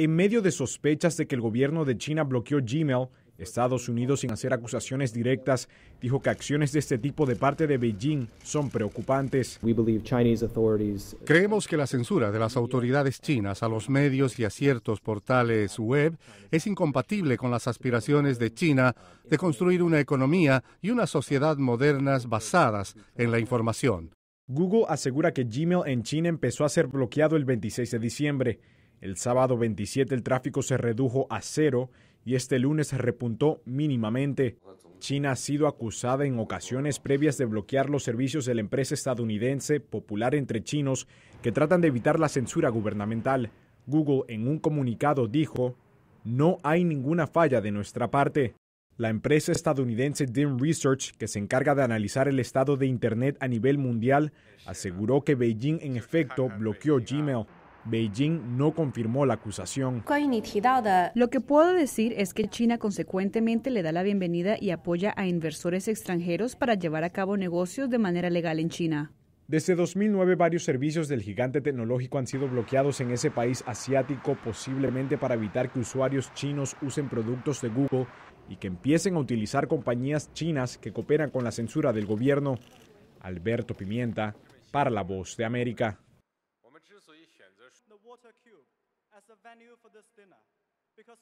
En medio de sospechas de que el gobierno de China bloqueó Gmail, Estados Unidos, sin hacer acusaciones directas, dijo que acciones de este tipo de parte de Beijing son preocupantes. Creemos que la censura de las autoridades chinas a los medios y a ciertos portales web es incompatible con las aspiraciones de China de construir una economía y una sociedad modernas basadas en la información. Google asegura que Gmail en China empezó a ser bloqueado el 26 de diciembre. El sábado 27 el tráfico se redujo a cero y este lunes repuntó mínimamente. China ha sido acusada en ocasiones previas de bloquear los servicios de la empresa estadounidense popular entre chinos que tratan de evitar la censura gubernamental. Google en un comunicado dijo, no hay ninguna falla de nuestra parte. La empresa estadounidense Dim Research, que se encarga de analizar el estado de Internet a nivel mundial, aseguró que Beijing en efecto bloqueó Gmail Beijing no confirmó la acusación. Lo que puedo decir es que China consecuentemente le da la bienvenida y apoya a inversores extranjeros para llevar a cabo negocios de manera legal en China. Desde 2009 varios servicios del gigante tecnológico han sido bloqueados en ese país asiático posiblemente para evitar que usuarios chinos usen productos de Google y que empiecen a utilizar compañías chinas que cooperan con la censura del gobierno. Alberto Pimienta, para la voz de América. the water cube as a venue for this dinner because